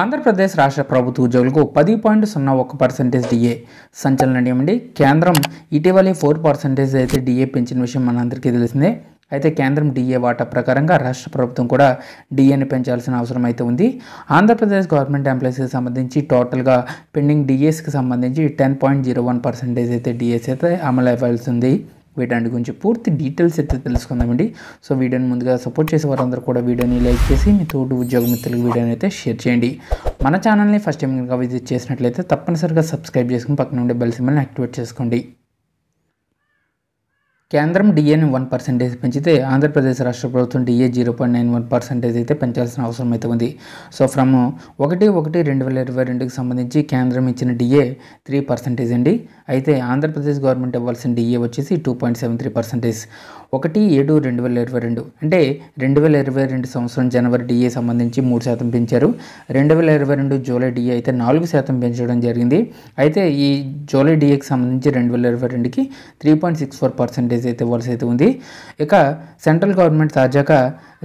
ఆంధ్రప్రదేశ్ రాష్ట్ర ప్రభుత్వ ఉద్యోగులకు పది పాయింట్ సున్నా ఒక పర్సెంటేజ్ డిఏ సంచలన నియమండి కేంద్రం ఇటీవలే ఫోర్ పర్సెంటేజ్ అయితే డిఏ పెంచిన విషయం మనందరికీ తెలిసిందే అయితే కేంద్రం డిఏ వాటా ప్రకారంగా రాష్ట్ర ప్రభుత్వం కూడా డిఏని పెంచాల్సిన అవసరం అయితే ఉంది ఆంధ్రప్రదేశ్ గవర్నమెంట్ ఎంప్లాయీస్కి సంబంధించి టోటల్గా పెండింగ్ డిఏస్కి సంబంధించి ten point zero one percentage అయితే డిఏస్ అయితే అమలు అవ్వాల్సి ఉంది వీటాన్ని గురించి పూర్తి డీటెయిల్స్ అయితే తెలుసుకుందామండి సో వీడియోని ముందుగా సపోర్ట్ చేసే వారందరూ కూడా వీడియోని లైక్ చేసి మీ తోటి ఉద్యోగ మిత్రులకు వీడియోని అయితే షేర్ చేయండి మన ఛానల్ని ఫస్ట్ టైం కనుక విజిట్ చేసినట్లయితే తప్పనిసరిగా సబ్స్క్రైబ్ చేసుకుని పక్కన ఉండే బెల్ సిమ్మల్ని యాక్టివేట్ చేసుకోండి కేంద్రం డిఏని వన్ పర్సెంటేజ్ పెంచితే ఆంధ్రప్రదేశ్ రాష్ట్ర ప్రభుత్వం DA zero point nine one percentage అయితే పెంచాల్సిన అవసరం అయితే ఉంది సో ఫ్రమ్ ఒకటి ఒకటి రెండు వేల ఇరవై రెండుకి సంబంధించి కేంద్రం ఇచ్చిన డిఏ త్రీ పర్సెంటేజ్ అండి అయితే ఆంధ్రప్రదేశ్ గవర్నమెంట్ ఇవ్వాల్సిన డిఏ వచ్చేసి two point seven three percentage ఒకటి ఏడు రెండు వేల ఇరవై రెండు అంటే రెండు వేల ఇరవై రెండు సంవత్సరం జనవరి డిఏ సంబంధించి మూడు శాతం పెంచారు రెండు వేల ఇరవై రెండు జూలై డిఏ అయితే నాలుగు శాతం పెంచడం జరిగింది అయితే ఈ జూలై డిఏకి సంబంధించి రెండు వేల ఇరవై రెండుకి three point six four percentage message అయితే ఇవ్వాల్సి అయితే ఉంది ఇక సెంట్రల్ గవర్నమెంట్ తాజాగా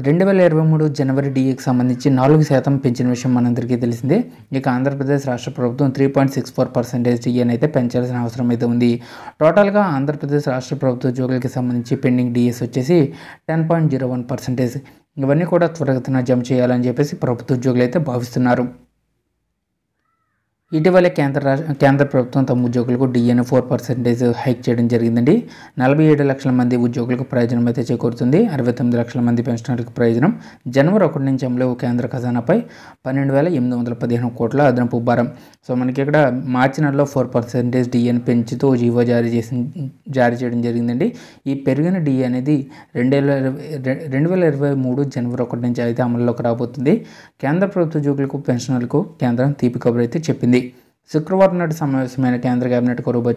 రెండు వేల ఇరవై మూడు జనవరి డిఏకి సంబంధించి నాలుగు శాతం పెంచిన విషయం మనందరికీ తెలిసిందే ఇక ఆంధ్రప్రదేశ్ రాష్ట్ర ప్రభుత్వం three point six four percentage డిఏని అయితే పెంచాల్సిన అవసరం అయితే ఉంది టోటల్గా ఆంధ్రప్రదేశ్ రాష్ట్ర ప్రభుత్వ ఉద్యోగులకి సంబంధించి పెండింగ్ డిఎస్ వచ్చేసి ten point zero one percentage ఇవన్నీ కూడా త్వరగతిన జమ చేయాలని చెప్పేసి ప్రభుత్వ ఉద్యోగులు అయితే భావిస్తున్నారు ఇటీవలే కేంద్ర కేంద్ర ప్రభుత్వం తమ ఉద్యోగులకు డిఎన్ ఫోర్ పర్సెంటేజ్ హైక్ చేయడం జరిగిందండి నలభై ఏడు లక్షల మంది ఉద్యోగులకు ప్రయోజనం అయితే చేకూరుతుంది అరవై తొమ్మిది లక్షల మంది పెన్షనర్లకు ప్రయోజనం జనవరి ఒకటి నుంచి అమలు కేంద్ర ఖజానాపై పన్నెండు వేల ఎనిమిది వందల పదిహేను కోట్ల అదనపు భారం సో మనకి ఇక్కడ మార్చి నెలలో ఫోర్ పర్సెంటేజ్ డిఎన్ పెంచుతూ జీవో జారీ చేసి జారీ చేయడం జరిగిందండి ఈ పెరిగిన డి అనేది రెండు వేల రెండు వేల ఇరవై మూడు జనవరి ఒకటి నుంచి అయితే అమల్లోకి రాబోతుంది కేంద్ర ప్రభుత్వ ఉద్యోగులకు పెన్షనర్లకు కేంద్రం తీపి కబురు అయితే చెప్పింది శుక్రవారం నాటి సమావేశమైన కేంద్ర కేబినెట్ కొరకు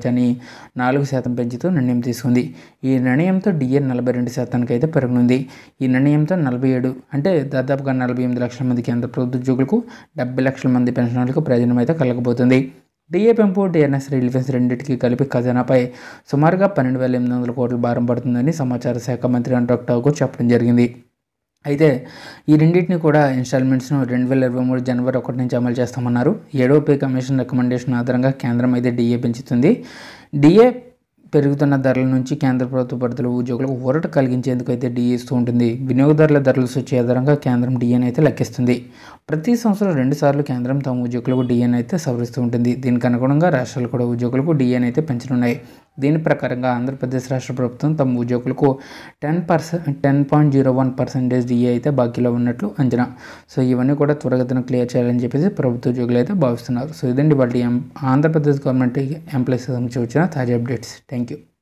నాలుగు శాతం పెంచుతూ నిర్ణయం తీసుకుంది ఈ నిర్ణయంతో డిఏ నలభై రెండు శాతానికి అయితే పెరగనుంది ఈ నిర్ణయంతో నలభై ఏడు అంటే దాదాపుగా నలభై ఎనిమిది లక్షల మంది కేంద్ర ప్రభుత్వ ఉద్యోగులకు డెబ్బై లక్షల మంది పెన్షనర్లకు ప్రయోజనం అయితే కలగబోతుంది డిఏ పెంపు డిఎన్ఎస్ రిలీఫెన్స్ రెండింటికి కలిపి ఖజానాపై సుమారుగా పన్నెండు వేల ఎనిమిది వందల కోట్ల భారం పడుతుందని సమాచార శాఖ మంత్రి అనురాగ్ ఠాకూర్ చెప్పడం జరిగింది అయితే ఈ రెండింటిని కూడా ఇన్స్టాల్మెంట్స్ను రెండు వేల ఇరవై మూడు జనవరి ఒకటి నుంచి అమలు చేస్తామన్నారు ఏడో పే కమిషన్ రికమెండేషన్ ఆధారంగా కేంద్రం అయితే డిఏ పెంచుతుంది డిఏ పెరుగుతున్న ధరల నుంచి కేంద్ర ప్రభుత్వ పరిధిలో ఉద్యోగులకు ఊరట కలిగించేందుకు అయితే డిఏ ఇస్తూ ఉంటుంది వినియోగదారుల ధరలు సూచే ఆధారంగా కేంద్రం డిఏని అయితే లెక్కిస్తుంది ప్రతి సంవత్సరం రెండుసార్లు కేంద్రం తమ ఉద్యోగులకు డిఏని అయితే సవరిస్తూ ఉంటుంది దీనికి అనుగుణంగా రాష్ట్రాలు కూడా ఉద్యోగులకు డిఏని అయితే పెంచనున్నాయి దీని ప్రకారంగా ఆంధ్రప్రదేశ్ రాష్ట్ర ప్రభుత్వం తమ ఉద్యోగులకు ten percent ten point zero one percentage DA అయితే బాకీలో ఉన్నట్లు అంచనా సో ఇవన్నీ కూడా త్వరగతిన క్లియర్ చేయాలని చెప్పేసి ప్రభుత్వ ఉద్యోగులు అయితే భావిస్తున్నారు సో ఇదండి వాళ్ళ ఆంధ్రప్రదేశ్ గవర్నమెంట్ ఎంప్లాయీస్ సంబంధించి వచ్చిన తాజా అప్డేట్స్ థ్యాంక్ యూ